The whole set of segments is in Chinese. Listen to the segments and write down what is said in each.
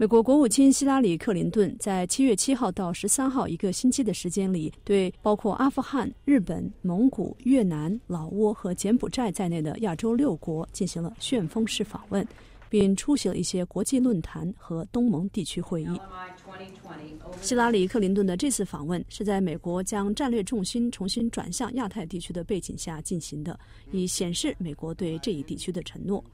美国国务卿希拉里·克林顿在七月七号到十三号一个星期的时间里，对包括阿富汗、日本、蒙古、越南、老挝和柬埔寨在内的亚洲六国进行了旋风式访问，并出席了一些国际论坛和东盟地区会议。希拉里·克林顿的这次访问是在美国将战略重心重新转向亚太地区的背景下进行的，以显示美国对这一地区的承诺。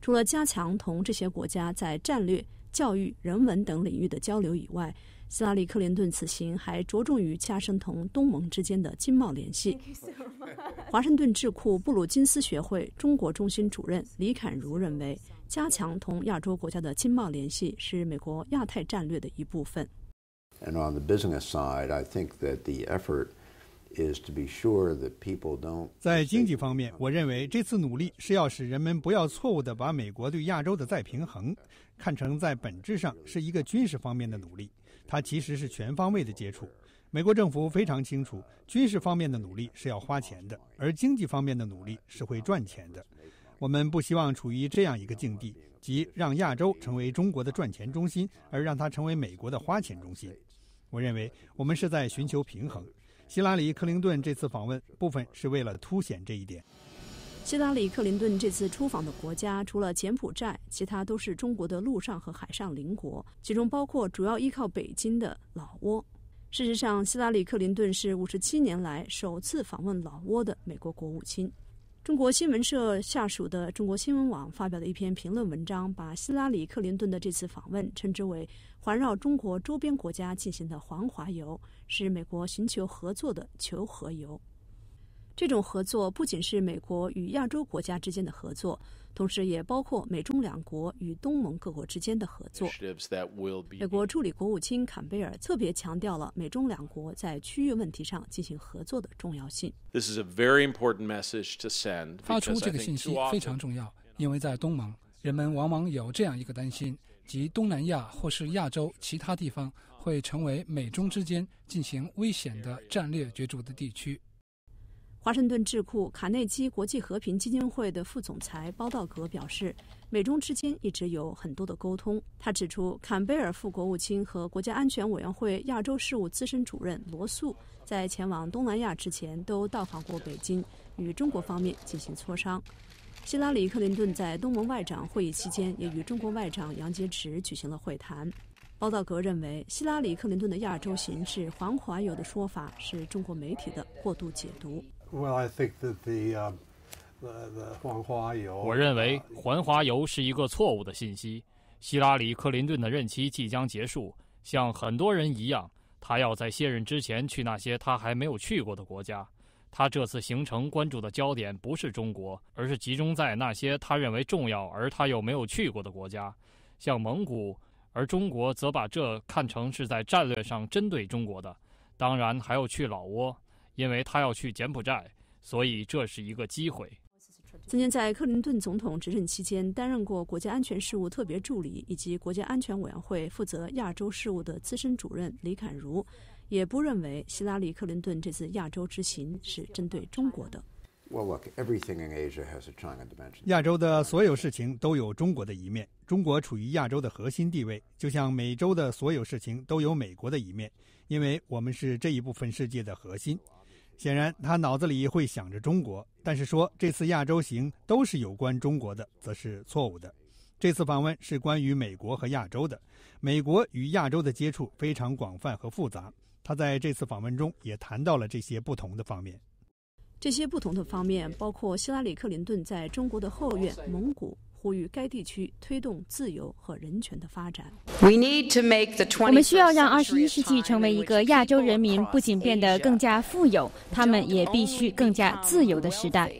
除了加强同这些国家在战略。教育、人文等领域的交流以外，希拉里·克林顿此行还着重于加深同东盟之间的经贸联系。华盛顿智库布鲁金斯学会中国中心主任李侃如认为，加强同亚洲国家的经贸联系是美国亚太战略的一部分。在经济方面，我认为这次努力是要使人们不要错误的把美国对亚洲的再平衡看成在本质上是一个军事方面的努力。它其实是全方位的接触。美国政府非常清楚，军事方面的努力是要花钱的，而经济方面的努力是会赚钱的。我们不希望处于这样一个境地，即让亚洲成为中国的赚钱中心，而让它成为美国的花钱中心。我认为我们是在寻求平衡。希拉里·克林顿这次访问部分是为了凸显这一点。希拉里·克林顿这次出访的国家除了柬埔寨，其他都是中国的陆上和海上邻国，其中包括主要依靠北京的老挝。事实上，希拉里·克林顿是五十七年来首次访问老挝的美国国务卿。中国新闻社下属的中国新闻网发表的一篇评论文章，把希拉里·克林顿的这次访问称之为“环绕中国周边国家进行的环华游”，是美国寻求合作的“求和游”。这种合作不仅是美国与亚洲国家之间的合作。同时，也包括美中两国与东盟各国之间的合作。美国助理国务卿坎贝尔特别强调了美中两国在区域问题上进行合作的重要性。发出这个信息非常重要，因为在东盟，人们往往有这样一个担心，即东南亚或是亚洲其他地方会成为美中之间进行危险的战略角逐的地区。华盛顿智库卡内基国际和平基金会的副总裁包道格表示，美中之间一直有很多的沟通。他指出，坎贝尔副国务卿和国家安全委员会亚洲事务资深主任罗素在前往东南亚之前都到访过北京，与中国方面进行磋商。希拉里·克林顿在东盟外长会议期间也与中国外长杨洁篪举行了会谈。包道格认为，希拉里·克林顿的亚洲行是“黄怀友”的说法是中国媒体的过度解读。我认为环华油是一个错误的信息。希拉里·克林顿的任期即将结束，像很多人一样，他要在卸任之前去那些他还没有去过的国家。他这次行程关注的焦点不是中国，而是集中在那些他认为重要而他又没有去过的国家，像蒙古。而中国则把这看成是在战略上针对中国的。当然，还要去老挝。因为他要去柬埔寨，所以这是一个机会。曾经在克林顿总统执政期间担任过国家安全事务特别助理以及国家安全委员会负责亚洲事务的资深主任李侃如，也不认为希拉里·克林顿这次亚洲之行是针对中国的。亚洲的所有事情都有中国的一面，中国处于亚洲的核心地位，就像美洲的所有事情都有美国的一面，因为我们是这一部分世界的核心。显然，他脑子里会想着中国，但是说这次亚洲行都是有关中国的，则是错误的。这次访问是关于美国和亚洲的。美国与亚洲的接触非常广泛和复杂。他在这次访问中也谈到了这些不同的方面。这些不同的方面包括希拉里·克林顿在中国的后院——蒙古。呼吁该地区推动自由和人权的发展。我们需要让二十一世纪成为一个亚洲人民不仅变得更加富有，他们也必须更加自由的时代。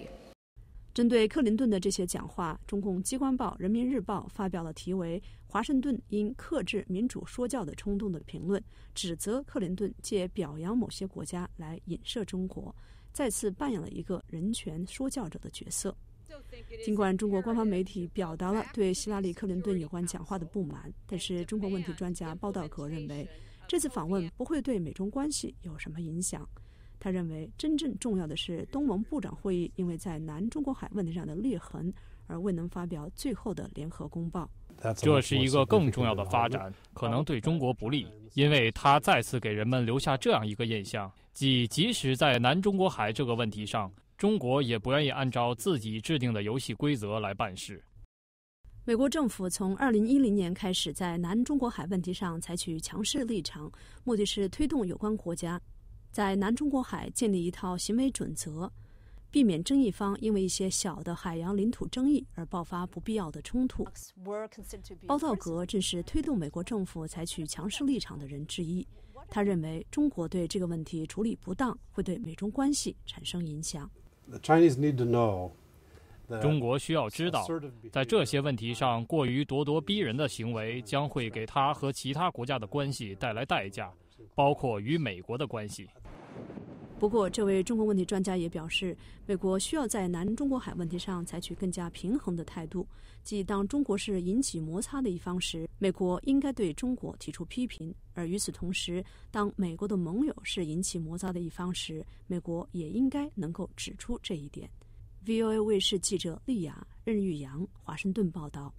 针对克林顿的这些讲话，中共机关报《人民日报》发表了题为《华盛顿因克制民主说教的冲动》的评论，指责克林顿借表扬某些国家来影射中国，再次扮演了一个人权说教者的角色。尽管中国官方媒体表达了对希拉里·克林顿有关讲话的不满，但是中国问题专家鲍道格认为，这次访问不会对美中关系有什么影响。他认为，真正重要的是东盟部长会议因为在南中国海问题上的裂痕而未能发表最后的联合公报。这是一个更重要的发展，可能对中国不利，因为它再次给人们留下这样一个印象，即即使在南中国海这个问题上。中国也不愿意按照自己制定的游戏规则来办事。美国政府从2010年开始在南中国海问题上采取强势立场，目的是推动有关国家在南中国海建立一套行为准则，避免争议方因为一些小的海洋领土争议而爆发不必要的冲突。包道格正是推动美国政府采取强势立场的人之一。他认为，中国对这个问题处理不当，会对美中关系产生影响。中国需要知道，在这些问题上过于咄咄逼人的行为将会给他和其他国家的关系带来代价，包括与美国的关系。不过，这位中国问题专家也表示，美国需要在南中国海问题上采取更加平衡的态度，即当中国是引起摩擦的一方时，美国应该对中国提出批评；而与此同时，当美国的盟友是引起摩擦的一方时，美国也应该能够指出这一点。VOA 卫视记者丽雅任玉阳，华盛顿报道。